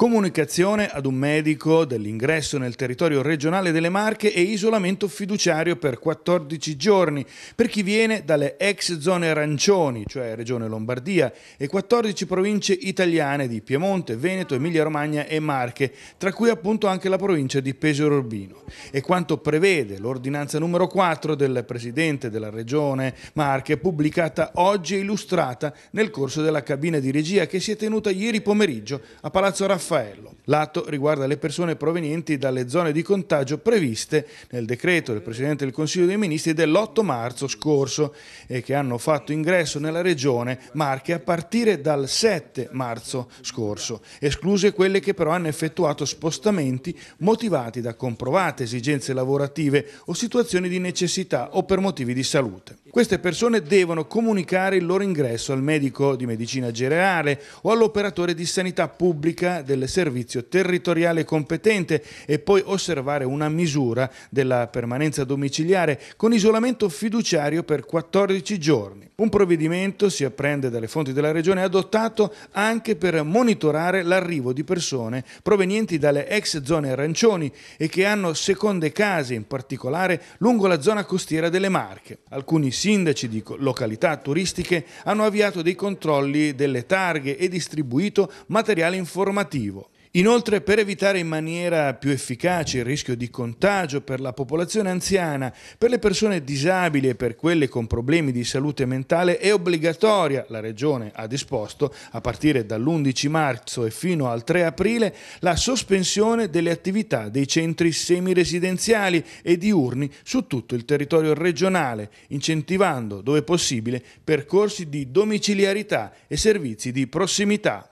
Comunicazione ad un medico dell'ingresso nel territorio regionale delle Marche e isolamento fiduciario per 14 giorni per chi viene dalle ex zone arancioni, cioè Regione Lombardia, e 14 province italiane di Piemonte, Veneto, Emilia-Romagna e Marche, tra cui appunto anche la provincia di Pesaro Urbino. E quanto prevede l'ordinanza numero 4 del Presidente della Regione Marche, pubblicata oggi e illustrata nel corso della cabina di regia che si è tenuta ieri pomeriggio a Palazzo Raffaele Raffaello. L'atto riguarda le persone provenienti dalle zone di contagio previste nel decreto del Presidente del Consiglio dei Ministri dell'8 marzo scorso e che hanno fatto ingresso nella regione Marche a partire dal 7 marzo scorso, escluse quelle che però hanno effettuato spostamenti motivati da comprovate esigenze lavorative o situazioni di necessità o per motivi di salute. Queste persone devono comunicare il loro ingresso al medico di medicina generale o all'operatore di sanità pubblica del servizio territoriale competente e poi osservare una misura della permanenza domiciliare con isolamento fiduciario per 14 giorni. Un provvedimento, si apprende dalle fonti della Regione, adottato anche per monitorare l'arrivo di persone provenienti dalle ex zone arancioni e che hanno seconde case, in particolare lungo la zona costiera delle Marche. Alcuni sindaci di località turistiche hanno avviato dei controlli delle targhe e distribuito materiale informativo. Inoltre, per evitare in maniera più efficace il rischio di contagio per la popolazione anziana, per le persone disabili e per quelle con problemi di salute mentale è obbligatoria, la Regione ha disposto, a partire dall'11 marzo e fino al 3 aprile, la sospensione delle attività dei centri semiresidenziali e diurni su tutto il territorio regionale, incentivando, dove possibile, percorsi di domiciliarità e servizi di prossimità.